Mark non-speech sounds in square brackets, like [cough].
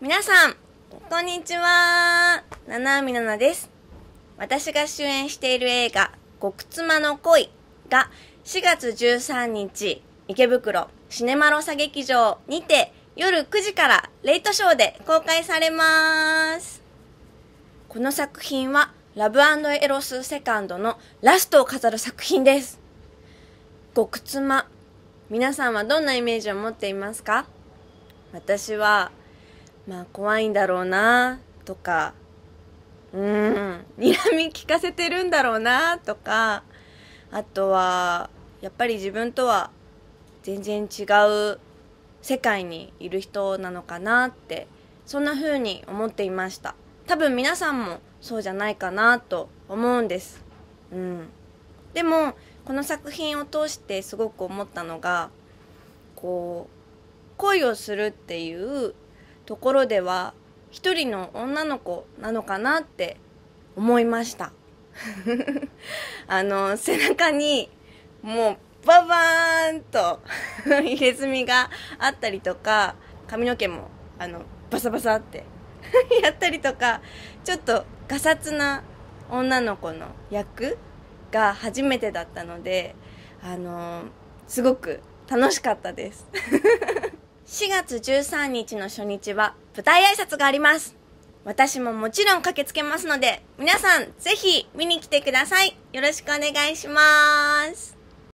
皆さん、こんにちは。ななみななです。私が主演している映画、極妻の恋が4月13日、池袋シネマロサ劇場にて夜9時からレイトショーで公開されます。この作品はラブエロスセカンドのラストを飾る作品です。極妻。皆さんはどんなイメージを持っていますか私はまあ怖いんだろうなとかうん睨み聞かせてるんだろうなとかあとはやっぱり自分とは全然違う世界にいる人なのかなってそんな風に思っていました多分皆さんもそうじゃないかなと思うんですうんでもこの作品を通してすごく思ったのがこう恋をするっていうところでは一人の女の子なのかなって思いました [laughs] あの背中にもうババーンと [laughs] 入れ墨があったりとか髪の毛もあのバサバサって [laughs] やったりとかちょっとがさつな女の子の役が初めてだったのであのすごく楽しかったです4月13日の初日は舞台挨拶があります。私ももちろん駆けつけますので、皆さんぜひ見に来てください。よろしくお願いします。